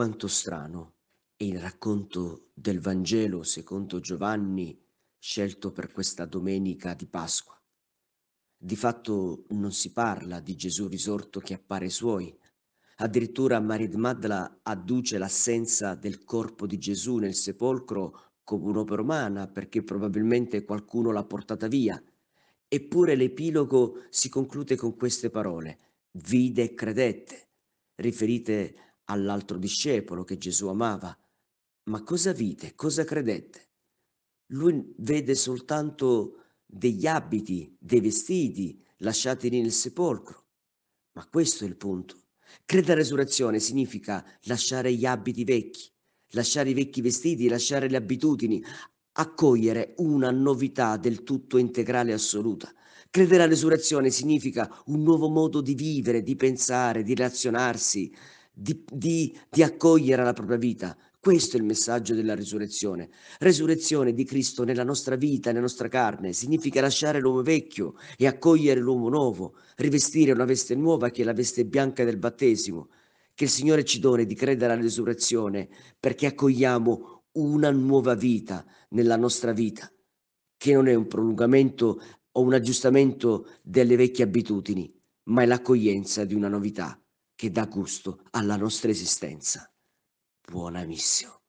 Quanto strano è il racconto del Vangelo secondo Giovanni scelto per questa domenica di Pasqua. Di fatto non si parla di Gesù risorto che appare suoi. Addirittura Marid Madla adduce l'assenza del corpo di Gesù nel sepolcro come un'opera umana perché probabilmente qualcuno l'ha portata via. Eppure l'epilogo si conclude con queste parole, vide e credette, riferite all'altro discepolo che Gesù amava. Ma cosa vide? Cosa credette? Lui vede soltanto degli abiti, dei vestiti lasciati lì nel sepolcro. Ma questo è il punto. Creda resurrezione significa lasciare gli abiti vecchi, lasciare i vecchi vestiti, lasciare le abitudini, accogliere una novità del tutto integrale e assoluta. Credere alla resurrezione significa un nuovo modo di vivere, di pensare, di relazionarsi, di, di, di accogliere alla propria vita. Questo è il messaggio della risurrezione. Resurrezione di Cristo nella nostra vita, nella nostra carne, significa lasciare l'uomo vecchio e accogliere l'uomo nuovo, rivestire una veste nuova che è la veste bianca del battesimo. Che il Signore ci dona di credere alla risurrezione perché accogliamo una nuova vita nella nostra vita, che non è un prolungamento o un aggiustamento delle vecchie abitudini, ma è l'accoglienza di una novità che dà gusto alla nostra esistenza. Buona missione.